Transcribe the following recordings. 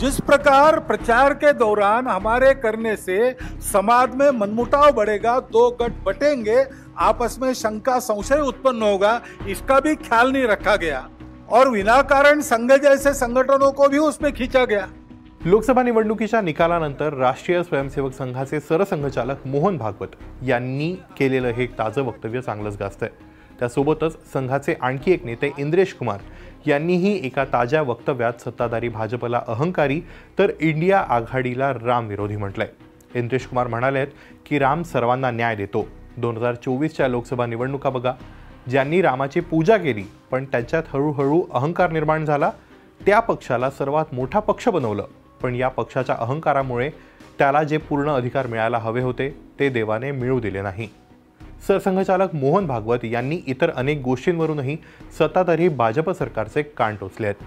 जिस प्रकार प्रचार के दौरान हमारे करने से समाज में मनमुटाव बढ़ेगा दो गट बटेंगे आपस में शंका संशय उत्पन्न होगा इसका भी ख्याल नहीं रखा गया और विनाकारण संघ जैसे संगठनों को भी उसमें खींचा गया लोकसभा निवडणुकीच्या निकालानंतर राष्ट्रीय स्वयंसेवक संघाचे सरसंघचालक मोहन भागवत यांनी केलेलं हे ताजं वक्तव्य चांगलंच गाजतंय त्यासोबतच संघाचे आणखी एक नेते इंद्रेश कुमार यांनीही एका ताज्या वक्तव्यात सत्ताधारी भाजपला अहंकारी तर इंडिया आघाडीला रामविरोधी म्हटलंय इंद्रेश कुमार म्हणाले की राम सर्वांना न्याय देतो दोन हजार चोवीसच्या लोकसभा निवडणुका बघा ज्यांनी रामाची पूजा केली पण त्याच्यात हळूहळू अहंकार निर्माण झाला त्या पक्षाला सर्वात मोठा पक्ष बनवलं पण या पक्षाच्या अहंकारामुळे त्याला जे पूर्ण अधिकार मिळायला हवे होते ते देवाने मिळू दिले नाही सरसंघचालक मोहन भागवत यांनी इतर अनेक गोष्टींवरूनही सत्ताधारी भाजप सरकारचे कान टोचले आहेत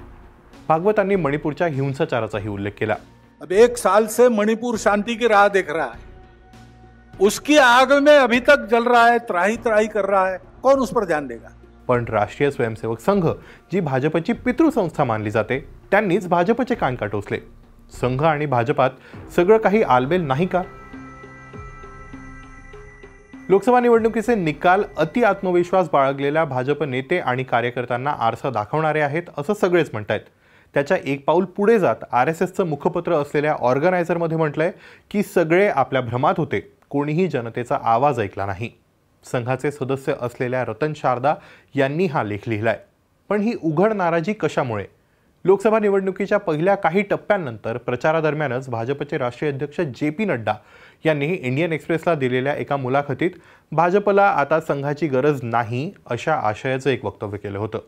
भागवतांनी मणिपूरच्या हिंसाचाराचाही उल्लेख केला अब एक साल से मणिपूर शांती की राह देख रहा है उसकी आग में अभी तक जल रहा है त्राही त्राही कर रहा है कौन उस पर ध्यान देगा पण राष्ट्रीय स्वयंसेवक संघ जी भाजपची पितृसंस्था मानली जाते त्यांनीच भाजपचे कान काटोचले संघ आणि भाजपात सगळं काही आलबेल नाही का लोकसभा निवडणुकीचे निकाल अति आत्मविश्वास बाळगलेल्या भाजप नेते आणि कार्यकर्त्यांना आरसा दाखवणारे आहेत असं सगळेच म्हणत आहेत त्याच्या एक पाऊल पुढे जात आर एस एसचं मुखपत्र असलेल्या ऑर्गनायझरमध्ये म्हटलंय की सगळे आपल्या भ्रमात होते कोणीही जनतेचा आवाज ऐकला नाही संघाचे सदस्य असलेल्या रतन शारदा यांनी हा लेख लिहिलाय पण ही उघड नाराजी कशामुळे लोकसभा निवडणुकीच्या पहिल्या काही टप्प्यांनंतर प्रचारादरम्यानच भाजपचे राष्ट्रीय अध्यक्ष जे पी नड्डा यांनी इंडियन एक्सप्रेसला दिलेल्या एका मुलाखतीत भाजपला आता संघाची गरज नाही अशा आशयाचं एक वक्तव्य केलं होतं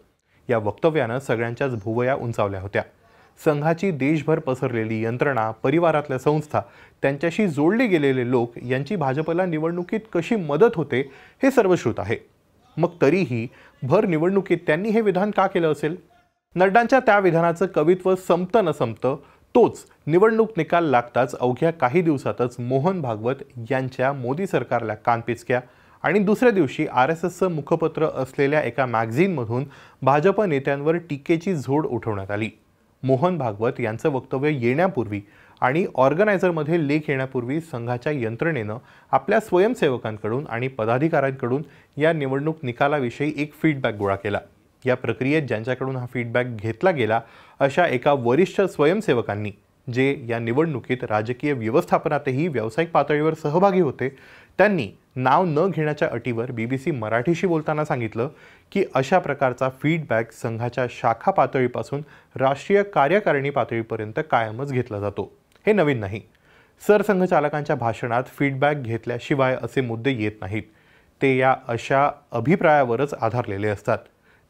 या वक्तव्यानं सगळ्यांच्याच भुवया उंचावल्या होत्या संघाची देशभर पसरलेली यंत्रणा परिवारातल्या संस्था त्यांच्याशी जोडले गेलेले लोक यांची भाजपला निवडणुकीत कशी मदत होते हे सर्वश्रुत आहे मग तरीही भर निवडणुकीत त्यांनी हे विधान का केलं असेल नड्डांच्या त्या विधानाचं कवित्व संपतं न संपतं तोच निवडणूक निकाल लागताच अवघ्या काही दिवसातच मोहन भागवत यांच्या मोदी सरकारला कानपिचक्या आणि दुसऱ्या दिवशी आर एस एसचं मुखपत्र असलेल्या एका मॅगझिनमधून भाजप नेत्यांवर टीकेची झोड उठवण्यात आली मोहन भागवत यांचं वक्तव्य येण्यापूर्वी आणि ऑर्गनायझरमध्ये लेख येण्यापूर्वी संघाच्या यंत्रणेनं आपल्या स्वयंसेवकांकडून आणि पदाधिकाऱ्यांकडून या निवडणूक निकालाविषयी एक फीडबॅक गोळा केला या प्रक्रियेत ज्यांच्याकडून हा फीडबॅक घेतला गेला अशा एका वरिष्ठ स्वयंसेवकांनी जे या निवडणुकीत राजकीय व्यवस्थापनातही व्यावसायिक पातळीवर सहभागी होते त्यांनी नाव न घेण्याच्या अटीवर बी बी सी मराठीशी बोलताना सांगितलं की अशा प्रकारचा फीडबॅक संघाच्या शाखा पातळीपासून राष्ट्रीय कार्यकारिणी पातळीपर्यंत कायमच घेतला जातो हे नवीन नाही सरसंघचालकांच्या भाषणात फीडबॅक घेतल्याशिवाय असे मुद्दे येत नाहीत ते या अशा अभिप्रायावरच आधारलेले असतात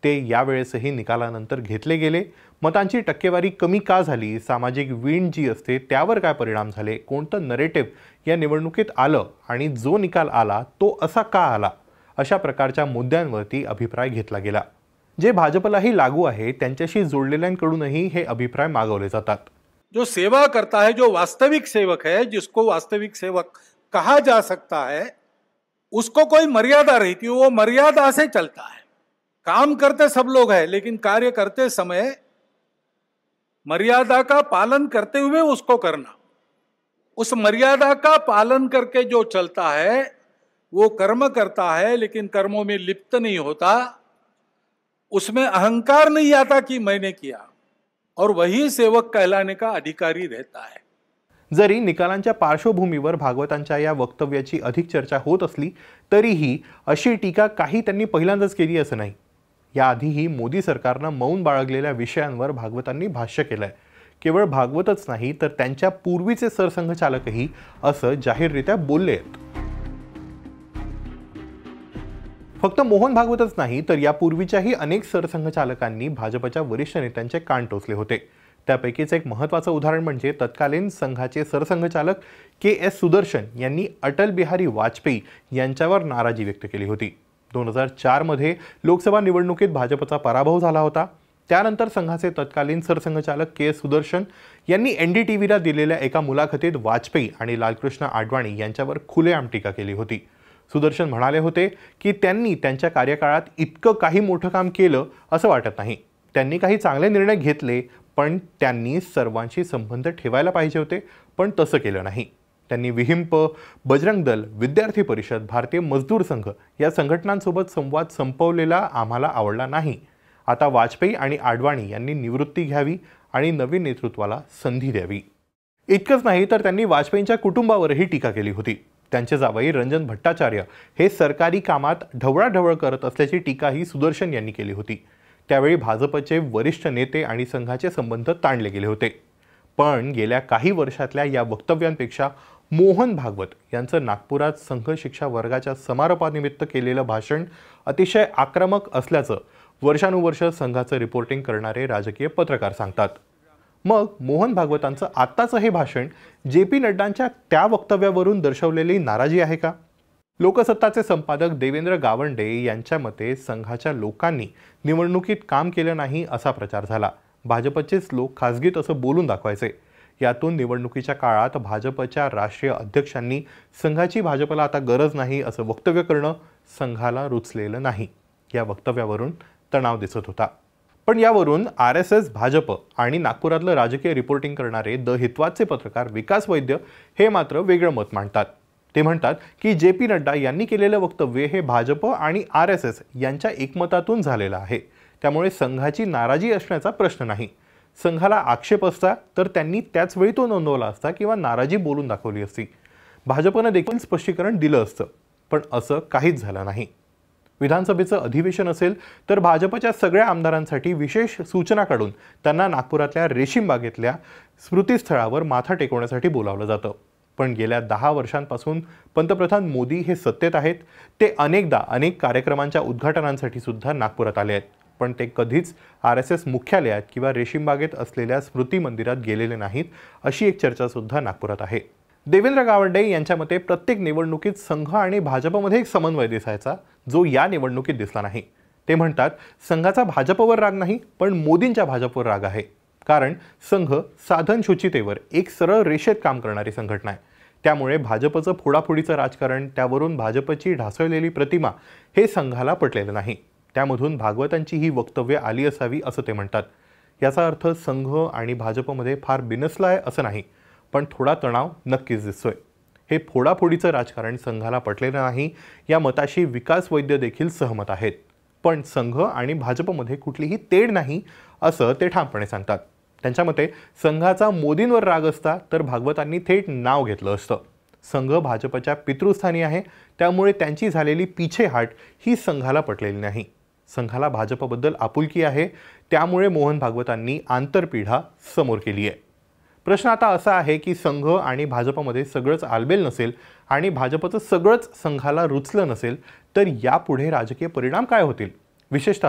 ते यावेळेसही निकालानंतर घेतले गेले मतांची टक्केवारी कमी का झाली सामाजिक विण जी असते त्यावर काय परिणाम झाले कोणतं नरेटिव्ह या निवडणुकीत आलं आणि जो निकाल आला तो असा का आला अशा प्रकारच्या मुद्द्यांवरती अभिप्राय घेतला गेला जे भाजपलाही लागू आहे त्यांच्याशी जोडलेल्यांकडूनही हे अभिप्राय मागवले जातात जो सेवा करता है जो वास्तविक सेवक है जिसको वास्तविक सेवक कहा जा सकता है उसको कोई मर्यादा रहती वो मर्यादा से चलता है काम करते सब लोग हैं लेकिन कार्य करते समय मर्यादा का पालन करते हुए उसको करना उस मर्यादा का पालन करके जो चलता है वो कर्म करता है लेकिन कर्मों में लिप्त नहीं होता उसमें अहंकार नहीं आता कि मैंने किया और वही सेवक कहलाने का अधिकारी रहता है जरी निकालांच्या पार्श्वभूमीवर भागवतांच्या या वक्तव्याची अधिक चर्चा होत असली तरीही अशी टीका काही त्यांनी पहिल्यांदाच केली असं नाही याआधीही मोदी सरकारनं मौन बाळगलेल्या विषयांवर भागवतांनी भाष्य केलं आहे केवळ भागवतच नाही तर त्यांच्या पूर्वीचे सरसंघचालकही असं जाहीररित्या बोलले आहेत फक्त मोहन भागवतच नाही तर यापूर्वीच्याही अनेक सरसंघचालकांनी भाजपच्या वरिष्ठ नेत्यांचे कान टोचले होते त्यापैकीच एक महत्वाचं उदाहरण म्हणजे तत्कालीन संघाचे सरसंघचालक के एस सुदर्शन यांनी अटल बिहारी वाजपेयी यांच्यावर नाराजी व्यक्त केली होती दोन हजार चारमध्ये लोकसभा निवडणुकीत भाजपचा पराभव झाला होता त्यानंतर संघाचे तत्कालीन सरसंघचालक के सुदर्शन यांनी एन डी टी व्हीला दिलेल्या एका मुलाखतीत वाजपेयी आणि लालकृष्ण आडवाणी यांच्यावर खुलेआम टीका केली होती सुदर्शन म्हणाले होते की त्यांनी त्यांच्या कार्यकाळात इतकं काही मोठं काम केलं असं वाटत नाही त्यांनी काही चांगले निर्णय घेतले पण त्यांनी सर्वांशी संबंध ठेवायला पाहिजे होते पण तसं केलं नाही त्यांनी विहिंप बजरंग दल विद्यार्थी परिषद भारतीय मजदूर संघ या संघटनांसोबत संवाद संपवलेला आम्हाला आवडला नाही आता वाजपेयी आणि आडवाणी यांनी निवृत्ती घ्यावी आणि नवीन नेतृत्वाला संधी द्यावी इतकंच नाही तर त्यांनी वाजपेयींच्या कुटुंबावरही टीका केली होती त्यांचे जावई रंजन भट्टाचार्य हे सरकारी कामात ढवळाढवळ करत असल्याची टीकाही सुदर्शन यांनी केली होती त्यावेळी भाजपचे वरिष्ठ नेते आणि संघाचे संबंध ताणले गेले होते पण गेल्या काही वर्षातल्या या वक्तव्यांपेक्षा मोहन भागवत यांचं नागपुरात संघ शिक्षा वर्गाच्या समारोपानिमित्त केलेलं भाषण अतिशय आक्रमक असल्याचं वर्षानुवर्ष संघाचं रिपोर्टिंग करणारे राजकीय पत्रकार सांगतात मग मोहन भागवतांचं आत्ताचं हे भाषण जे पी नड्डांच्या त्या वक्तव्यावरून दर्शवलेली नाराजी आहे का लोकसत्ताचे संपादक देवेंद्र गावंडे यांच्या मते संघाच्या लोकांनी निवडणुकीत काम केलं नाही असा प्रचार झाला भाजपचेच लोक खासगीत असं बोलून दाखवायचे यातून निवडणुकीच्या काळात भाजपच्या राष्ट्रीय अध्यक्षांनी संघाची भाजपला आता गरज नाही असं वक्तव्य करणं संघाला रुचलेलं नाही या वक्तव्यावरून तणाव दिसत होता पण यावरून आर एस एस भाजप आणि नागपुरातलं राजकीय रिपोर्टिंग करणारे द हितवादचे पत्रकार विकास वैद्य हे मात्र वेगळं मत मांडतात ते म्हणतात की जे पी नड्डा यांनी केलेलं वक्तव्य हे भाजप आणि आर एस एस यांच्या एकमतातून झालेलं आहे त्यामुळे संघाची नाराजी असण्याचा प्रश्न नाही संघाला आक्षेप असता तर त्यांनी त्याचवेळी तो नोंदवला असता किंवा नाराजी बोलून दाखवली असती भाजपनं देखील स्पष्टीकरण दिलं असतं पण असं काहीच झालं नाही विधानसभेचं अधिवेशन असेल तर भाजपच्या सगळ्या आमदारांसाठी विशेष सूचना काढून त्यांना नागपुरातल्या रेशीमबागेतल्या स्मृतीस्थळावर माथा टेकवण्यासाठी बोलावलं जातं पण गेल्या दहा वर्षांपासून पंतप्रधान मोदी हे सत्तेत आहेत ते अनेकदा अनेक कार्यक्रमांच्या उद्घाटनांसाठी सुद्धा नागपुरात आले आहेत पण ते कधीच आर एस एस मुख्यालयात किंवा रेशीमबागेत असलेल्या स्मृती मंदिरात गेलेले नाहीत अशी एक चर्चासुद्धा नागपुरात आहे देवेंद्र गावंडे यांच्या मते प्रत्येक निवडणुकीत संघ आणि भाजपमध्ये एक समन्वय दिसायचा जो या निवडणुकीत दिसला नाही ते म्हणतात संघाचा भाजपवर राग नाही पण मोदींच्या भाजपवर राग आहे कारण संघ साधन शुचितेवर एक सरळ रेषेत काम करणारी संघटना आहे त्यामुळे भाजपचं फोडाफोडीचं राजकारण त्यावरून भाजपची ढासळलेली प्रतिमा हे संघाला पटलेलं नाही त्यामधून भागवतांची ही वक्तव्य आली असावी असं ते म्हणतात याचा अर्थ संघ आणि भाजपमध्ये फार बिनसला आहे असं नाही पण थोडा तणाव नक्कीच दिसतोय हे फोडाफोडीचं राजकारण संघाला पटलेलं नाही या मताशी विकास वैद्य देखील सहमत आहेत पण संघ आणि भाजपमध्ये कुठलीही तेढ नाही असं ते ठामपणे सांगतात त्यांच्या मते संघाचा मोदींवर राग असता तर भागवतांनी थेट नाव घेतलं असतं संघ भाजपच्या पितृस्थानी आहे त्यामुळे त्यांची झालेली पिछेहाट ही संघाला पटलेली नाही संघाला भाजपबद्दल आपुलकी आहे त्यामुळे मोहन भागवतांनी आंतरपिढा समोर केली आहे प्रश्न आता असा आहे की संघ आणि भाजपमध्ये सगळंच आलबेल नसेल आणि भाजपचं सगळंच संघाला रुचलं नसेल तर यापुढे राजकीय परिणाम काय होतील विशेषत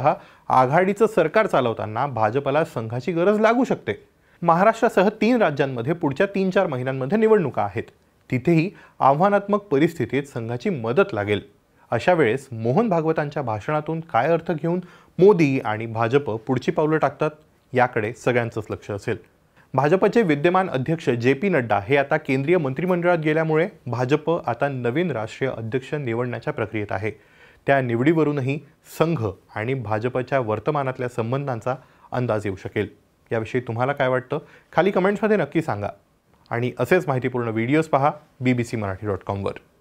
आघाडीचं सरकार चालवताना भाजपला संघाची गरज लागू शकते महाराष्ट्रासह तीन राज्यांमध्ये पुढच्या तीन चार महिन्यांमध्ये निवडणुका आहेत तिथेही आव्हानात्मक परिस्थितीत संघाची मदत लागेल अशा वेळेस मोहन भागवतांच्या भाषणातून काय अर्थ घेऊन मोदी आणि भाजप पुढची पावलं टाकतात याकडे सगळ्यांचंच लक्ष असेल भाजपचे विद्यमान अध्यक्ष जे पी नड्डा हे आता केंद्रीय मंत्रिमंडळात गेल्यामुळे भाजप आता नवीन राष्ट्रीय अध्यक्ष निवडण्याच्या प्रक्रियेत आहे त्या निवडीवरूनही संघ आणि भाजपच्या वर्तमानातल्या संबंधांचा अंदाज येऊ शकेल याविषयी तुम्हाला काय वाटतं खाली कमेंट्समध्ये नक्की सांगा आणि असेच माहितीपूर्ण व्हिडिओज पहा B B C Marathi dot कॉमवर